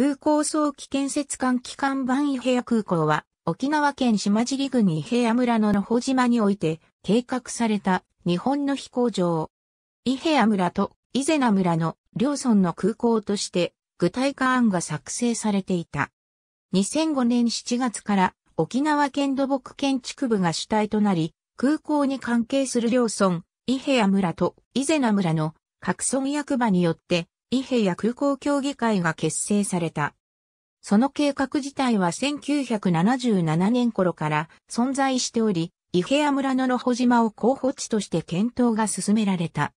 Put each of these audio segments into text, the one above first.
空港早期建設艦機関版伊平屋空港は、沖縄県島尻郡伊平屋村の野保島において、計画された日本の飛行場。伊平屋村と伊是名村の両村の空港として、具体化案が作成されていた。2005年7月から沖縄県土木建築部が主体となり、空港に関係する両村、伊平屋村と伊是名村の各村役場によって伊平屋空港協議会が結成された。その計画自体は1977年頃から存在しており、伊平屋村の野保島を候補地として検討が進められた。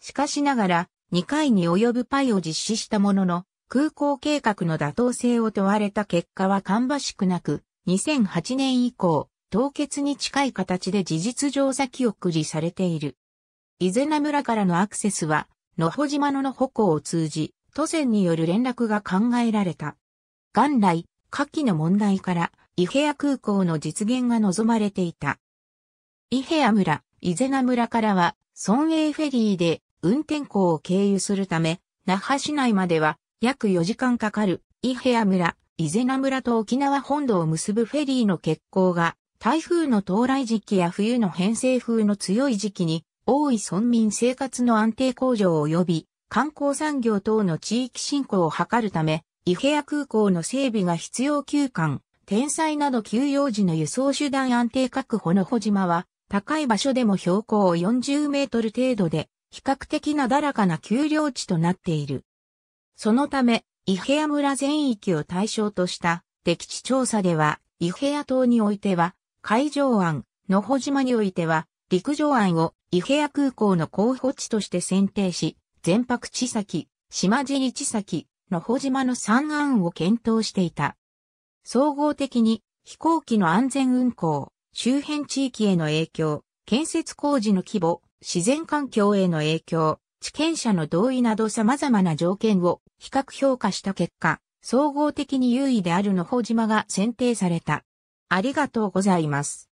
しかしながら、2回に及ぶパイを実施したものの、空港計画の妥当性を問われた結果は芳しくなく、2008年以降、凍結に近い形で事実上先送りされている。伊是名村からのアクセスは、野保島の野穂港を通じ、都船による連絡が考えられた。元来、下記の問題から、伊平屋空港の実現が望まれていた。伊平屋村、伊是名村からは、村営フェリーで運転港を経由するため、那覇市内までは約4時間かかる伊平屋村、伊是名村と沖縄本土を結ぶフェリーの欠航が、台風の到来時期や冬の偏西風の強い時期に多い村民生活の安定向上及び観光産業等の地域振興を図るため、伊平屋空港の整備が必要休館、天災など休養時の輸送手段安定確保の保島は、高い場所でも標高40メートル程度で、比較的なだらかな丘陵地となっている。そのため、伊平屋村全域を対象とした敵地調査では、伊平屋島においては、海上案。野保島においては、陸上案を伊平屋空港の候補地として選定し、全泊地先、島尻地先、野保島の3案を検討していた。総合的に飛行機の安全運航、周辺地域への影響、建設工事の規模、自然環境への影響、地権者の同意など様々な条件を比較評価した結果、総合的に優位である野保島が選定された。ありがとうございます。